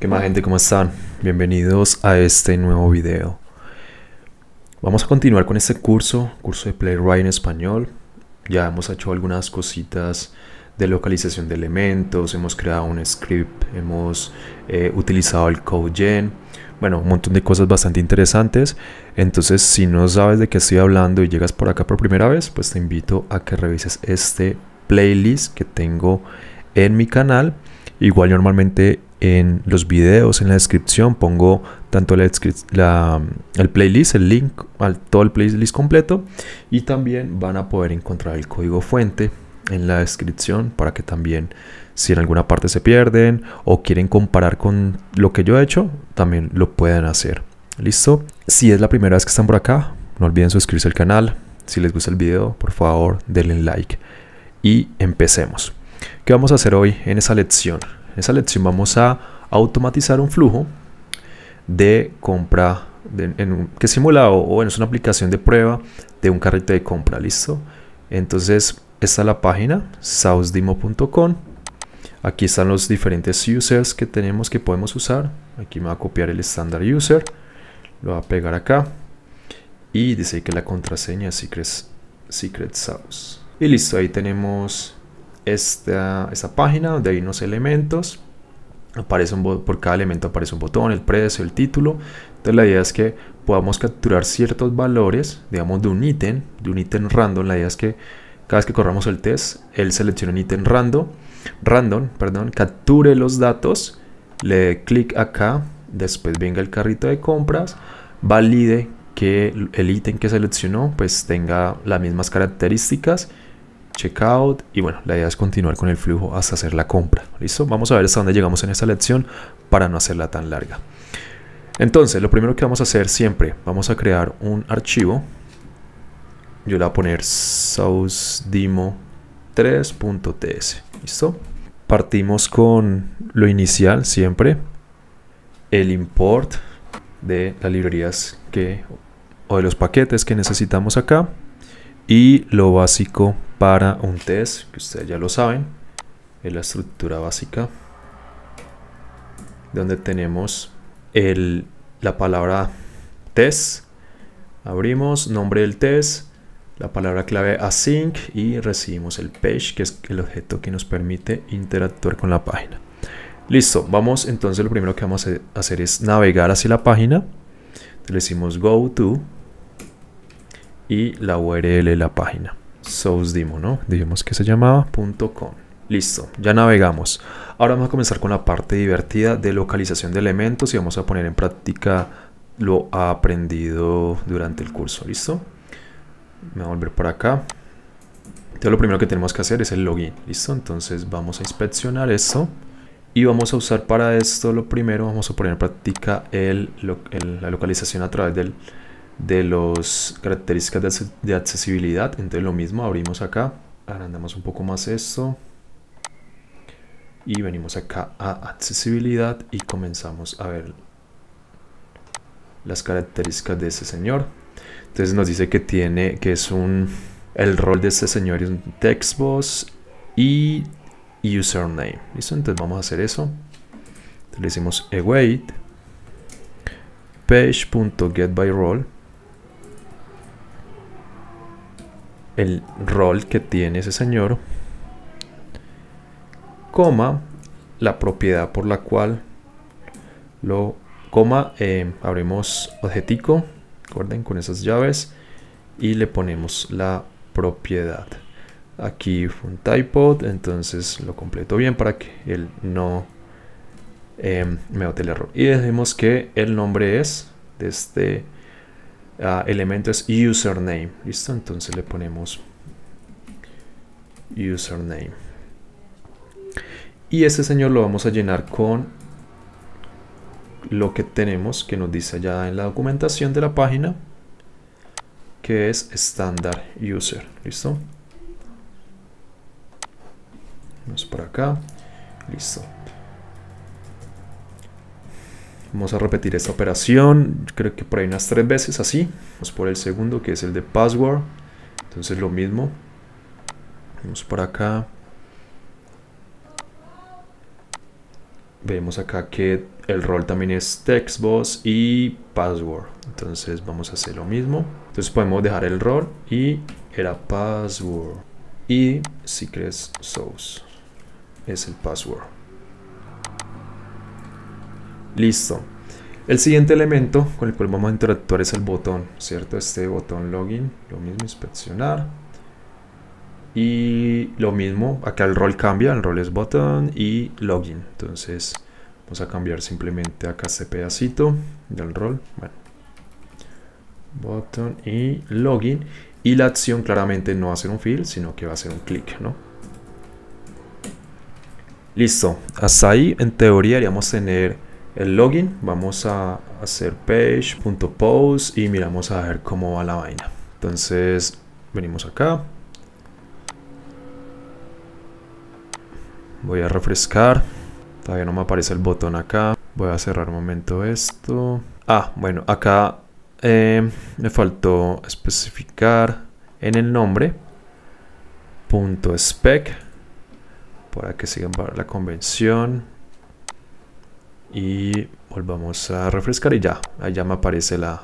¿Qué más gente? ¿Cómo están? Bienvenidos a este nuevo video. Vamos a continuar con este curso, curso de Playwright en español. Ya hemos hecho algunas cositas de localización de elementos, hemos creado un script, hemos eh, utilizado el CodeGen, bueno, un montón de cosas bastante interesantes. Entonces, si no sabes de qué estoy hablando y llegas por acá por primera vez, pues te invito a que revises este playlist que tengo en mi canal. Igual normalmente en los videos, en la descripción, pongo tanto la, la, el playlist, el link al todo el playlist completo y también van a poder encontrar el código fuente en la descripción para que también si en alguna parte se pierden o quieren comparar con lo que yo he hecho, también lo pueden hacer. ¿Listo? Si es la primera vez que están por acá, no olviden suscribirse al canal. Si les gusta el video, por favor, denle like. Y empecemos. ¿Qué vamos a hacer hoy en esa lección? esa lección vamos a automatizar un flujo de compra de, en un, que simulado o, bueno, es una aplicación de prueba de un carrito de compra, ¿listo? Entonces, esta la página, sausdemo.com. Aquí están los diferentes users que tenemos que podemos usar. Aquí me va a copiar el estándar user. Lo va a pegar acá. Y dice que la contraseña es secret, secret sauce. Y listo, ahí tenemos esta, página donde hay unos elementos. Aparece un, por cada elemento aparece un botón, el precio, el título. Entonces la idea es que podamos capturar ciertos valores, digamos de un ítem, de un ítem random. La idea es que cada vez que corramos el test, él seleccione un ítem random, random perdón, capture los datos, le dé clic acá, después venga el carrito de compras, valide que el ítem que seleccionó pues tenga las mismas características checkout y bueno, la idea es continuar con el flujo hasta hacer la compra. ¿Listo? Vamos a ver hasta dónde llegamos en esta lección para no hacerla tan larga. Entonces, lo primero que vamos a hacer siempre, vamos a crear un archivo. Yo le voy a poner sausdimo3.ts. ¿Listo? Partimos con lo inicial siempre, el import de las librerías que o de los paquetes que necesitamos acá y lo básico para un test, que ustedes ya lo saben, es la estructura básica, donde tenemos la palabra test, abrimos, nombre del test, la palabra clave async y recibimos el page, que es el objeto que nos permite interactuar con la página. Listo, vamos entonces lo primero que vamos a hacer es navegar hacia la página. Le decimos go to y la URL de la página. SousDimo, ¿no? Dijimos que se llamaba .com. Listo, ya navegamos. Ahora vamos a comenzar con la parte divertida de localización de elementos y vamos a poner en práctica lo aprendido durante el curso. ¿Listo? Me voy a volver para acá. Entonces lo primero que tenemos que hacer es el login. ¿Listo? Entonces vamos a inspeccionar esto. Y vamos a usar para esto lo primero, vamos a poner en práctica el, la localización a través del de las características de, accesibilidad. Entonces lo mismo, abrimos acá, agrandamos un poco más esto y venimos acá a accesibilidad y comenzamos a ver las características de ese señor. Entonces nos dice que tiene, que es un, el rol de este señor es un textbox y username. ¿Listo? Entonces vamos a hacer eso. le decimos await page.getByRole el rol que tiene ese señor, coma la propiedad por la cual lo coma, eh, abrimos objetico, con esas llaves y le ponemos la propiedad. Aquí fue un typod, entonces lo completo bien para que él no eh, me bote el error. Y decimos que el nombre es de este elementos elemento es username. ¿Listo? Entonces le ponemos username. Y este señor lo vamos a llenar con lo que tenemos que nos dice allá en la documentación de la página que es standard user. ¿Listo? Vamos por acá. Listo. Vamos a repetir esta operación, creo que por ahí unas tres veces así. Vamos por el segundo que es el de password. Entonces lo mismo. Vamos por acá. Vemos acá que el rol también es textboss y password. Entonces vamos a hacer lo mismo. Entonces podemos dejar el rol y era password. Y si source es el password. Listo. El siguiente elemento con el cual vamos a interactuar es el botón, ¿cierto? Este botón login, lo mismo inspeccionar. Y lo mismo, acá el rol cambia, el rol es botón y login. Entonces vamos a cambiar simplemente acá este pedacito del rol. Bueno, botón y login. Y la acción claramente no va a ser un fill, sino que va a ser un clic, ¿no? Listo, hasta ahí en teoría haríamos tener el login, vamos a hacer page.post y miramos a ver cómo va la vaina. Entonces, venimos acá. Voy a refrescar. Todavía no me aparece el botón acá. Voy a cerrar un momento esto. Ah, bueno, acá eh, me faltó especificar en el nombre punto spec para que sigan para la convención y volvamos a refrescar y ya, allá me aparece la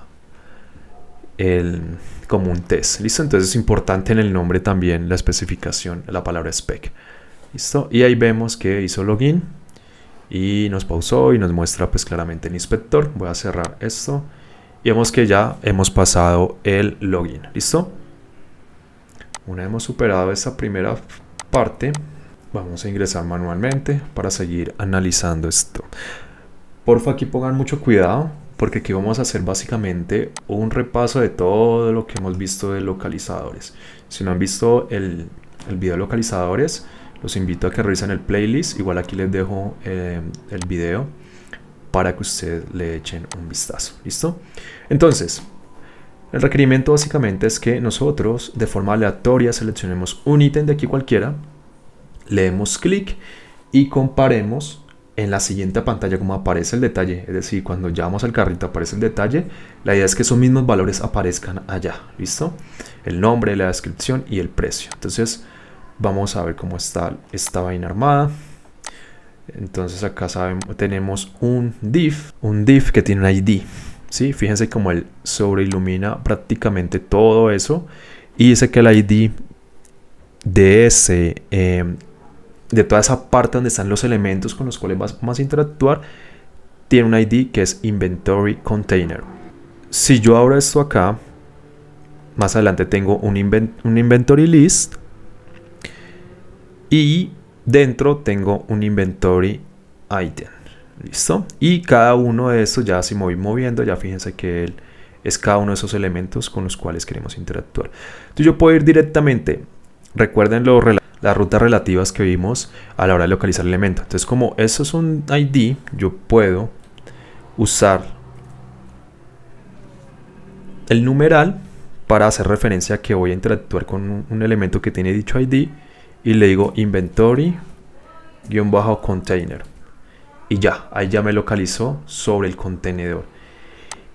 el como un test, listo, entonces es importante en el nombre también la especificación, la palabra spec, listo, y ahí vemos que hizo login y nos pausó y nos muestra pues claramente el inspector, voy a cerrar esto y vemos que ya hemos pasado el login, listo, una vez hemos superado esta primera parte, vamos a ingresar manualmente para seguir analizando esto. Porfa, aquí pongan mucho cuidado porque aquí vamos a hacer básicamente un repaso de todo lo que hemos visto de localizadores. Si no han visto el, el video de localizadores, los invito a que revisen el playlist. Igual aquí les dejo eh, el video para que ustedes le echen un vistazo. ¿Listo? Entonces, el requerimiento básicamente es que nosotros de forma aleatoria seleccionemos un ítem de aquí cualquiera, le demos clic y comparemos en la siguiente pantalla como aparece el detalle, es decir, cuando llamamos al carrito aparece el detalle, la idea es que esos mismos valores aparezcan allá, ¿listo? El nombre, la descripción y el precio. Entonces, vamos a ver cómo está esta vaina armada. Entonces acá tenemos un div, un div que tiene un ID, ¿sí? Fíjense cómo él sobreilumina prácticamente todo eso y dice que el ID de ese eh, de toda esa parte donde están los elementos con los cuales vas, a interactuar, tiene un ID que es Inventory Container. Si yo abro esto acá, más adelante tengo un, un Inventory List y dentro tengo un Inventory Item. ¿Listo? Y cada uno de estos, ya si me voy moviendo, ya fíjense que él es cada uno de esos elementos con los cuales queremos interactuar. Entonces yo puedo ir directamente, recuerden lo las rutas relativas que vimos a la hora de localizar el elemento. Entonces, como eso es un ID, yo puedo usar el numeral para hacer referencia a que voy a interactuar con un elemento que tiene dicho ID y le digo inventory-container y ya, ahí ya me localizó sobre el contenedor.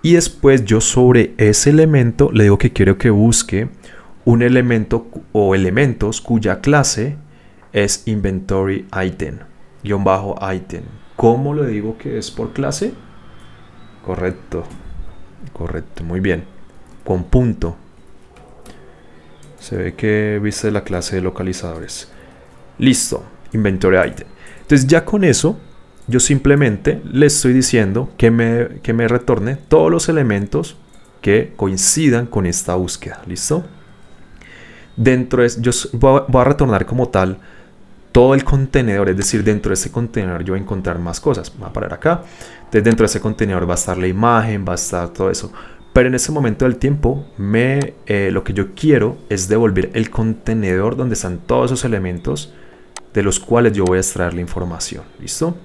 Y después yo sobre ese elemento le digo que quiero que busque un elemento o elementos cuya clase es inventory item, guión bajo item. ¿Cómo le digo que es por clase? Correcto, correcto, muy bien. Con punto. Se ve que viste la clase de localizadores. Listo, inventory item. Entonces ya con eso, yo simplemente le estoy diciendo que me retorne todos los elementos que coincidan con esta búsqueda. ¿Listo? dentro de... Yo voy a, retornar como tal todo el contenedor, es decir, dentro de ese contenedor yo voy a encontrar más cosas. Voy a parar acá. Entonces dentro de ese contenedor va a estar la imagen, va a estar todo eso. Pero en ese momento del tiempo, me, eh, lo que yo quiero es devolver el contenedor donde están todos esos elementos de los cuales yo voy a extraer la información. ¿Listo?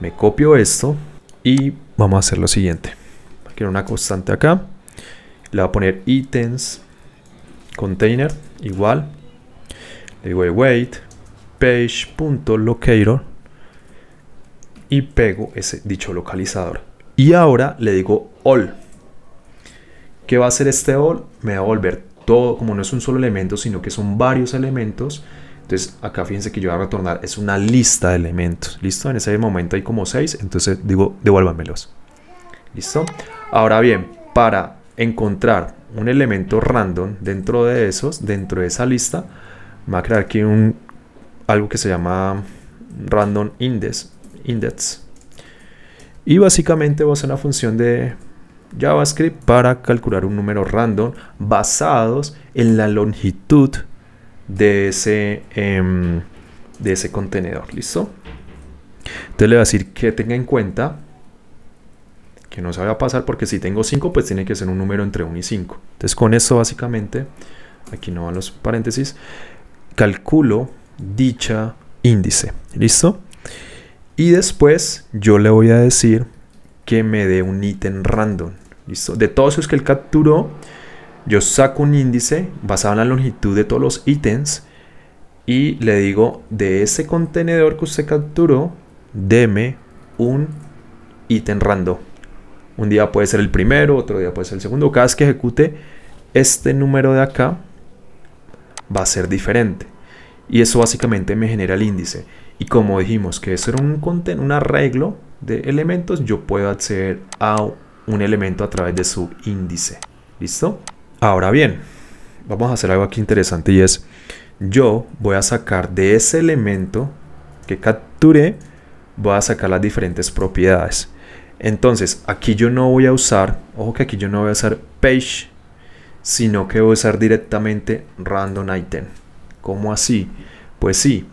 Me copio esto y vamos a hacer lo siguiente. Quiero una constante acá. Le voy a poner ítems container igual le digo wait page.locator y pego ese dicho localizador y ahora le digo all ¿qué va a hacer este all? me va a volver todo como no es un solo elemento sino que son varios elementos entonces acá fíjense que yo voy a retornar es una lista de elementos listo en ese momento hay como 6 entonces digo los listo ahora bien para encontrar un elemento random dentro de esos, dentro de esa lista, va a crear aquí un, algo que se llama random index, index. Y básicamente va a ser una función de JavaScript para calcular un número random basados en la longitud de ese, em, de ese contenedor. ¿Listo? Entonces le va a decir que tenga en cuenta que no se vaya a pasar porque si tengo 5 pues tiene que ser un número entre 1 y 5. Entonces con eso básicamente, aquí no van los paréntesis, calculo dicha índice. ¿Listo? Y después yo le voy a decir que me dé un ítem random. ¿Listo? De todos esos que él capturó, yo saco un índice basado en la longitud de todos los ítems y le digo de ese contenedor que usted capturó, deme un ítem random. Un día puede ser el primero, otro día puede ser el segundo. Cada vez que ejecute este número de acá va a ser diferente. Y eso básicamente me genera el índice. Y como dijimos que eso era un, un arreglo de elementos, yo puedo acceder a un elemento a través de su índice. ¿Listo? Ahora bien, vamos a hacer algo aquí interesante y es, yo voy a sacar de ese elemento que capturé, voy a sacar las diferentes propiedades. Entonces, aquí yo no voy a usar, ojo que aquí yo no voy a usar page, sino que voy a usar directamente random item. ¿Cómo así? Pues sí,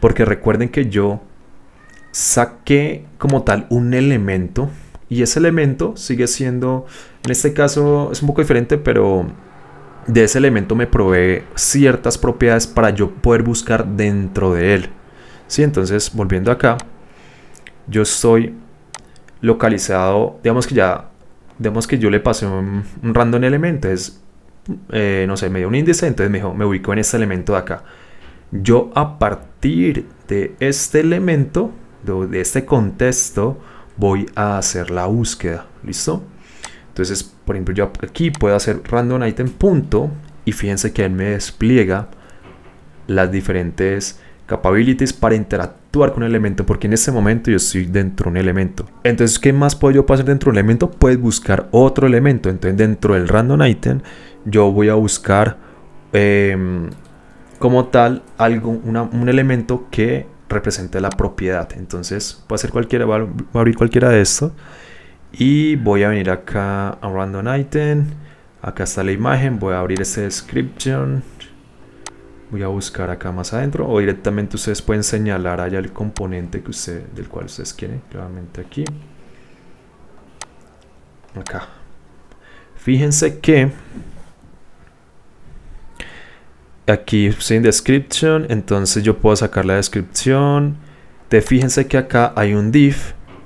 porque recuerden que yo saqué como tal un elemento y ese elemento sigue siendo, en este caso es un poco diferente, pero de ese elemento me provee ciertas propiedades para yo poder buscar dentro de él. ¿Sí? Entonces, volviendo acá, yo estoy localizado, digamos que ya, digamos que yo le pasé un, random elemento, es, eh, no sé, me dio un índice, entonces me dijo, me ubico en este elemento de acá. Yo a partir de este elemento, de, este contexto, voy a hacer la búsqueda, ¿listo? Entonces, por ejemplo, yo aquí puedo hacer random item punto y fíjense que él me despliega las diferentes capabilities para interactuar con un elemento, porque en ese momento yo estoy dentro de un elemento. Entonces, ¿qué más puedo yo pasar dentro de un elemento? Puedes buscar otro elemento. Entonces, dentro del random item, yo voy a buscar em, como tal algo, un elemento que represente la propiedad. Entonces, voy a cualquiera, abrir cualquiera de esto Y voy a venir acá a random item. Acá está la imagen. Voy a abrir este description voy a buscar acá más adentro o directamente ustedes pueden señalar allá el componente que usted, del cual ustedes quieren claramente aquí acá fíjense que aquí sin description entonces yo puedo sacar la descripción de fíjense que acá hay un div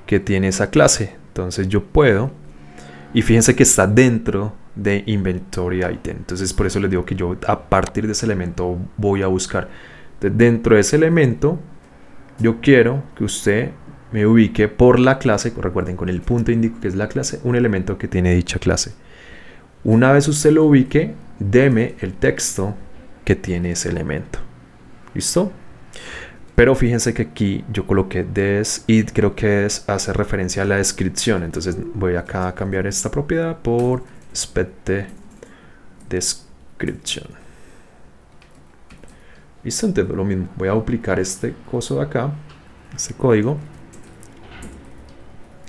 que tiene esa clase entonces yo puedo y fíjense que está dentro de inventory item. Entonces por eso les digo que yo a partir de ese elemento voy a buscar. dentro de ese elemento yo quiero que usted me ubique por la clase, recuerden con el punto indico que es la clase, un elemento que tiene dicha clase. Una vez usted lo ubique, deme el texto que tiene ese elemento. ¿Listo? Pero fíjense que aquí yo coloqué des y creo que es hacer referencia a la descripción. Entonces voy acá a cambiar esta propiedad por Spette Description. y Listo, lo mismo. Voy a duplicar este coso de acá, este código.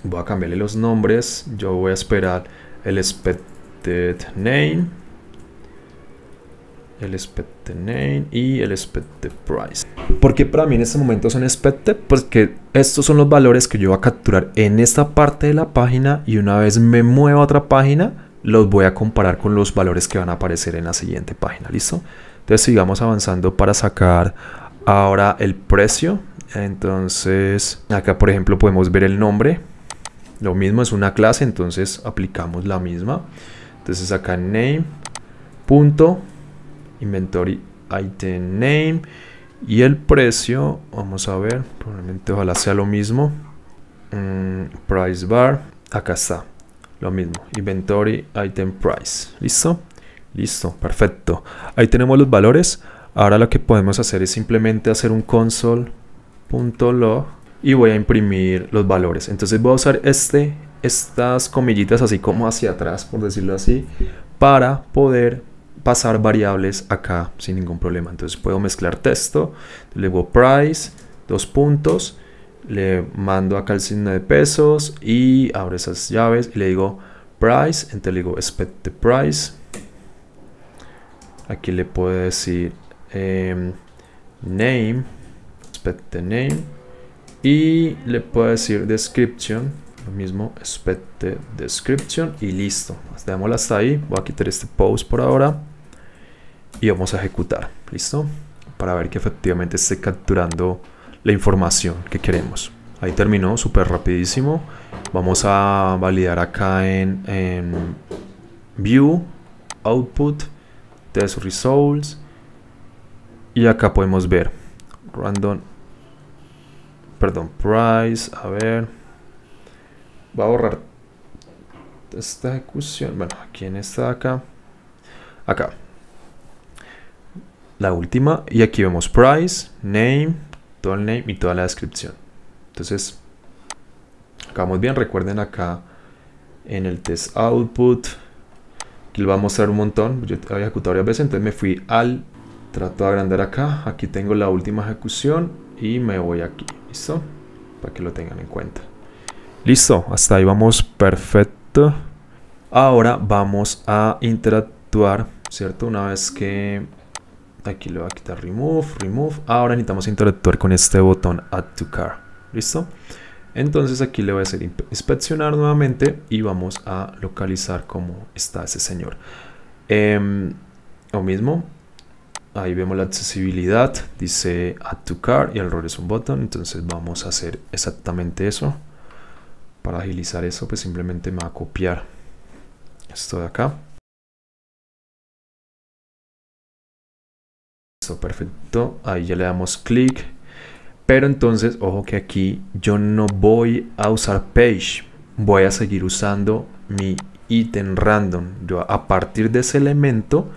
Voy a cambiarle los nombres. Yo voy a esperar el expected name, el expected name y el expected price. porque para mí en este momento son expected? Porque estos son los valores que yo voy a capturar en esta parte de la página y una vez me mueva a otra página, los voy a comparar con los valores que van a aparecer en la siguiente página, ¿listo? Entonces sigamos avanzando para sacar ahora el precio. Entonces acá por ejemplo podemos ver el nombre. Lo mismo es una clase, entonces aplicamos la misma. Entonces acá name, punto, inventory item name y el precio, vamos a ver, probablemente ojalá sea lo mismo. Mm, price bar, acá está. Lo mismo, inventory, item price. ¿Listo? Listo, perfecto. Ahí tenemos los valores. Ahora lo que podemos hacer es simplemente hacer un console.log y voy a imprimir los valores. Entonces voy a usar este, estas comillitas así como hacia atrás, por decirlo así, para poder pasar variables acá sin ningún problema. Entonces puedo mezclar texto, luego price, dos puntos, le mando acá el signo de pesos y abro esas llaves y le digo price, entonces le digo expect the price. Aquí le puedo decir em, name, expect the name y le puedo decir description, lo mismo expect description y listo. Démosla hasta ahí, voy a quitar este post por ahora y vamos a ejecutar, listo, para ver que efectivamente esté capturando la información que queremos. Ahí terminó, súper rapidísimo. Vamos a validar acá en, en View, Output, Test Results. Y acá podemos ver Random, perdón, Price, a ver. Va a borrar esta ejecución. Bueno, aquí esta está acá? Acá. La última. Y aquí vemos Price, Name, todo el name y toda la descripción. Entonces, acabamos bien. Recuerden acá en el test output, que lo va a hacer un montón. Yo había ejecutado varias veces, entonces me fui al, trato de agrandar acá. Aquí tengo la última ejecución y me voy aquí. ¿Listo? Para que lo tengan en cuenta. Listo, hasta ahí vamos perfecto. Ahora vamos a interactuar, ¿cierto? Una vez que aquí le voy a quitar remove, remove. Ahora necesitamos interactuar con este botón add to car. ¿Listo? Entonces aquí le voy a hacer inspeccionar nuevamente y vamos a localizar cómo está ese señor. Em, lo mismo, ahí vemos la accesibilidad, dice add to car y el rol es un botón, entonces vamos a hacer exactamente eso. Para agilizar eso, pues simplemente me va a copiar esto de acá perfecto. Ahí ya le damos clic. Pero entonces, ojo que aquí yo no voy a usar page. Voy a seguir usando mi ítem random. Yo a partir de ese elemento,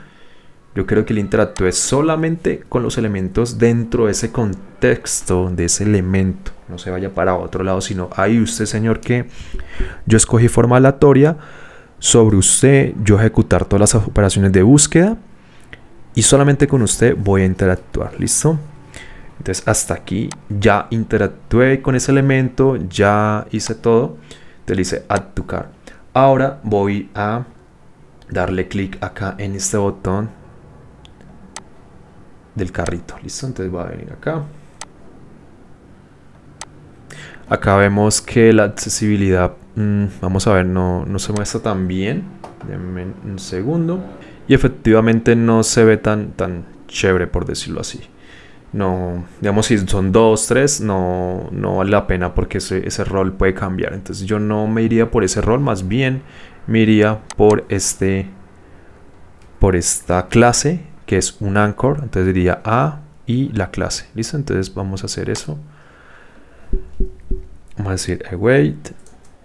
yo creo que el interacto es solamente con los elementos dentro de ese contexto, de ese elemento. No se vaya para otro lado, sino ahí usted, señor, que yo escogí forma aleatoria. Sobre usted, yo ejecutar todas las operaciones de búsqueda y solamente con usted voy a interactuar, ¿listo? Entonces hasta aquí ya interactué con ese elemento, ya hice todo. Te dice add to cart. Ahora voy a darle clic acá en este botón del carrito, ¿listo? Entonces va a venir acá. Acá vemos que la accesibilidad, mm, vamos a ver, no, no se muestra tan bien. Denme un segundo y efectivamente no se ve tan, tan chévere, por decirlo así. No, digamos, si son dos, tres, no, no vale la pena porque ese, rol puede cambiar. Entonces yo no me iría por ese rol, más bien me iría por este, por esta clase que es un anchor. Entonces diría A y la clase. ¿Listo? Entonces vamos a hacer eso. Vamos a decir await.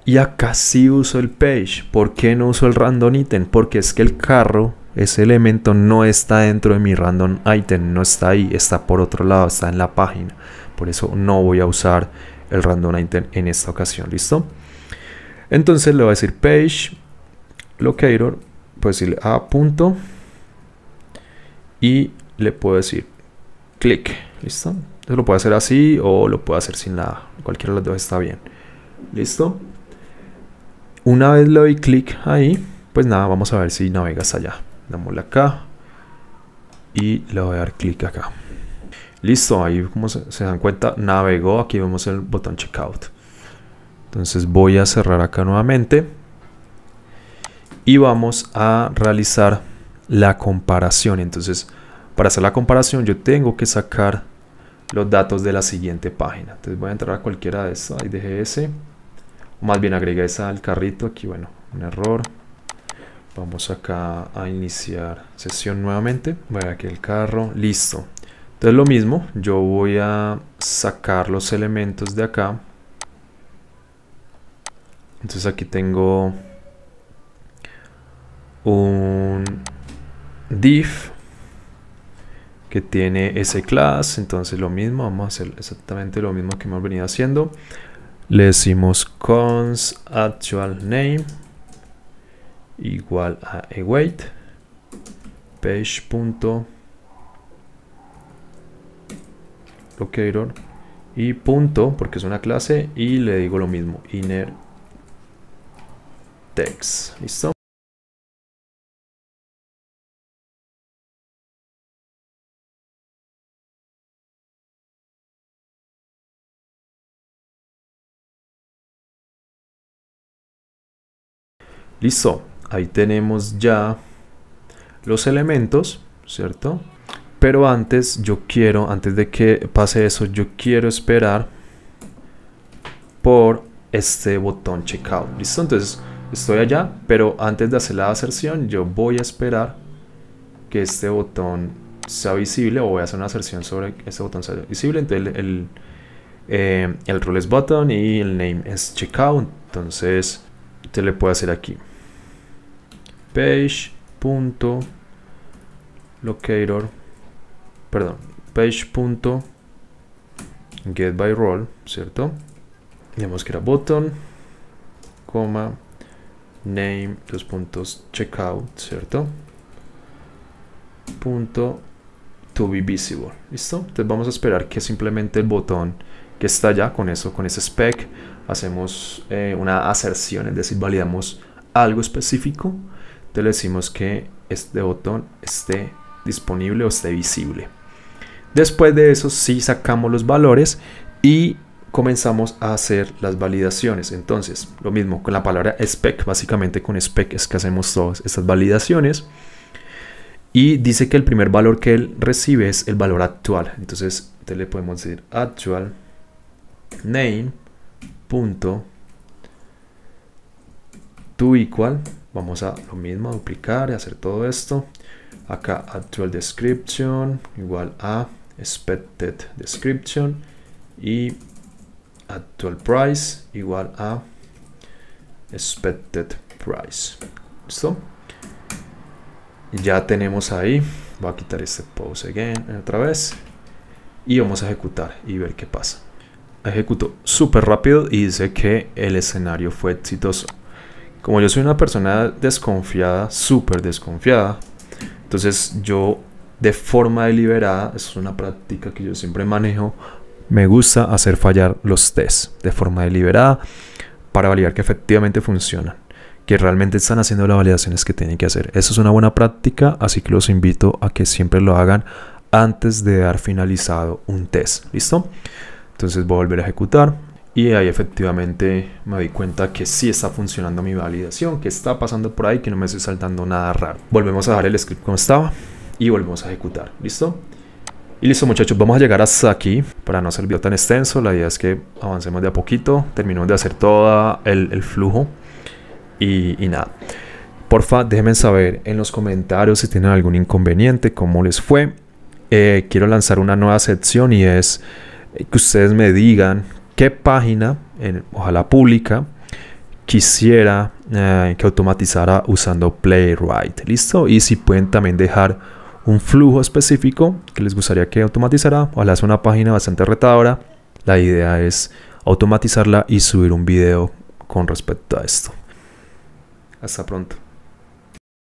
Y acá sí uso el page. ¿Por qué no uso el random item? Porque es que el carro ese elemento no está dentro de mi random item, no está ahí, está por otro lado, está en la página. Por eso no voy a usar el random item en esta ocasión, ¿listo? Entonces le voy a decir page locator, puedo decirle a punto y le puedo decir click, ¿listo? Entonces lo puedo hacer así o lo puedo hacer sin nada, cualquiera de las dos está bien, ¿listo? Una vez le doy clic ahí, pues nada, vamos a ver si navega hasta allá damosle acá. Y le voy a dar clic acá. Listo, ahí como se, dan cuenta, navegó. Aquí vemos el botón checkout. Entonces voy a cerrar acá nuevamente. Y vamos a realizar la comparación. Entonces, para hacer la comparación, yo tengo que sacar los datos de la siguiente página. Entonces voy a entrar a cualquiera de estas. Ahí más bien agregué esa al carrito. Aquí, bueno, un error vamos acá a iniciar sesión nuevamente Voy aquí el carro listo entonces lo mismo yo voy a sacar los elementos de acá entonces aquí tengo un div que tiene ese class entonces lo mismo vamos a hacer exactamente lo mismo que hemos venido haciendo le decimos const actual name igual a await page punto locator y punto porque es una clase y le digo lo mismo inner text listo Listo, Ahí tenemos ya los elementos, ¿cierto? Pero antes yo quiero, antes de que pase eso, yo quiero esperar por este botón checkout. ¿Listo? Entonces estoy allá, pero antes de hacer la aserción yo voy a esperar que este botón sea visible o voy a hacer una aserción sobre que este botón sea visible. Entonces el, el, eh, role es button y el name es checkout. Entonces te le puedo hacer aquí page.locator perdón page get by cierto digamos que era button coma name dos puntos checkout cierto punto to be visible listo entonces vamos a esperar que simplemente el botón que está allá con eso con ese spec hacemos eh, una aserción es decir validamos algo específico le decimos que este botón esté disponible o esté visible. Después de eso si sacamos los valores y comenzamos a hacer las validaciones. Entonces, lo mismo con la palabra spec, básicamente con spec es que hacemos todas estas validaciones. Y dice que el primer valor que él recibe es el valor actual. Entonces, te le podemos decir actual name punto equal vamos a lo mismo, duplicar y hacer todo esto. Acá actual description igual a expected description y actual price igual a expected price. ¿Listo? ya tenemos ahí. Voy a quitar este pause again eh, otra vez. Y vamos a ejecutar y ver qué pasa. Ejecuto súper rápido y dice que el escenario fue exitoso. Como yo soy una persona desconfiada, súper desconfiada, entonces yo de forma deliberada, es una práctica que yo siempre manejo, me gusta hacer fallar los tests de forma deliberada para validar que efectivamente funcionan, que realmente están haciendo las validaciones que tienen que hacer. Eso es una buena práctica, así que los invito a que siempre lo hagan antes de dar finalizado un test. ¿Listo? Entonces voy a volver a ejecutar. Y ahí efectivamente me di cuenta que sí está funcionando mi validación, que está pasando por ahí, que no me estoy saltando nada raro. Volvemos a dejar el script como estaba y volvemos a ejecutar. ¿Listo? Y listo muchachos, vamos a llegar hasta aquí para no ser video tan extenso. La idea es que avancemos de a poquito, terminemos de hacer todo el, flujo y, nada. nada. Porfa, déjenme saber en los comentarios si tienen algún inconveniente, cómo les fue. Eh, quiero lanzar una nueva sección y es que ustedes me digan qué página, ojalá pública, quisiera eh, que automatizara usando Playwright. ¿Listo? Y si pueden también dejar un flujo específico que les gustaría que automatizara, ojalá sea una página bastante retadora. La idea es automatizarla y subir un video con respecto a esto. Hasta pronto.